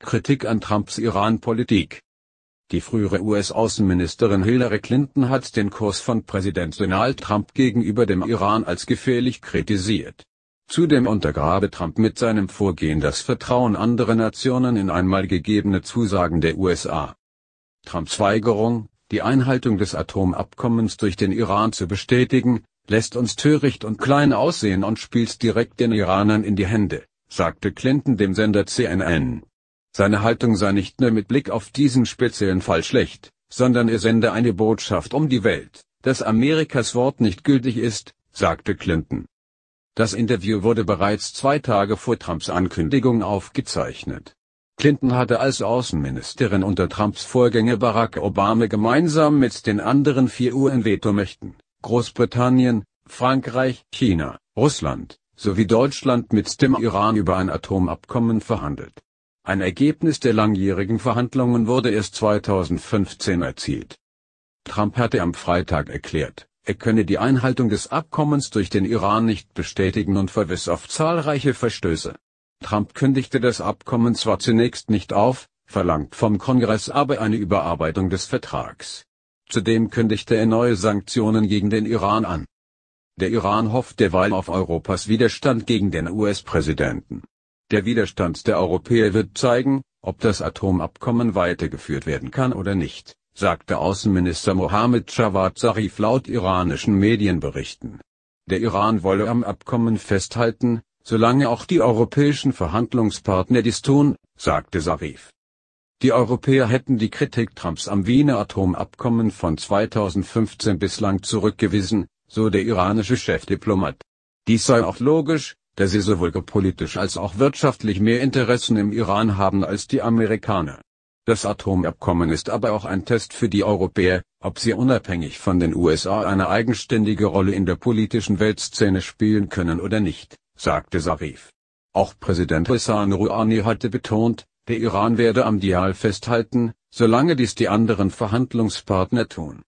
Kritik an Trumps Iran-Politik Die frühere US-Außenministerin Hillary Clinton hat den Kurs von Präsident Donald Trump gegenüber dem Iran als gefährlich kritisiert. Zudem untergrabe Trump mit seinem Vorgehen das Vertrauen anderer Nationen in einmal gegebene Zusagen der USA. Trumps Weigerung, die Einhaltung des Atomabkommens durch den Iran zu bestätigen, lässt uns töricht und klein aussehen und spielt direkt den Iranern in die Hände, sagte Clinton dem Sender CNN. Seine Haltung sei nicht nur mit Blick auf diesen speziellen Fall schlecht, sondern er sende eine Botschaft um die Welt, dass Amerikas Wort nicht gültig ist, sagte Clinton. Das Interview wurde bereits zwei Tage vor Trumps Ankündigung aufgezeichnet. Clinton hatte als Außenministerin unter Trumps Vorgänger Barack Obama gemeinsam mit den anderen vier UN-Vetomächten, Großbritannien, Frankreich, China, Russland, sowie Deutschland mit dem Iran über ein Atomabkommen verhandelt. Ein Ergebnis der langjährigen Verhandlungen wurde erst 2015 erzielt. Trump hatte am Freitag erklärt, er könne die Einhaltung des Abkommens durch den Iran nicht bestätigen und verwiss auf zahlreiche Verstöße. Trump kündigte das Abkommen zwar zunächst nicht auf, verlangt vom Kongress aber eine Überarbeitung des Vertrags. Zudem kündigte er neue Sanktionen gegen den Iran an. Der Iran hofft derweil auf Europas Widerstand gegen den US-Präsidenten. Der Widerstand der Europäer wird zeigen, ob das Atomabkommen weitergeführt werden kann oder nicht, sagte Außenminister Mohammed Javad Zarif laut iranischen Medienberichten. Der Iran wolle am Abkommen festhalten, solange auch die europäischen Verhandlungspartner dies tun, sagte Zarif. Die Europäer hätten die Kritik Trumps am Wiener Atomabkommen von 2015 bislang zurückgewiesen, so der iranische Chefdiplomat. Dies sei auch logisch, dass sie sowohl geopolitisch als auch wirtschaftlich mehr Interessen im Iran haben als die Amerikaner. Das Atomabkommen ist aber auch ein Test für die Europäer, ob sie unabhängig von den USA eine eigenständige Rolle in der politischen Weltszene spielen können oder nicht, sagte Sarif. Auch Präsident Hassan Rouhani hatte betont, der Iran werde am Dial festhalten, solange dies die anderen Verhandlungspartner tun.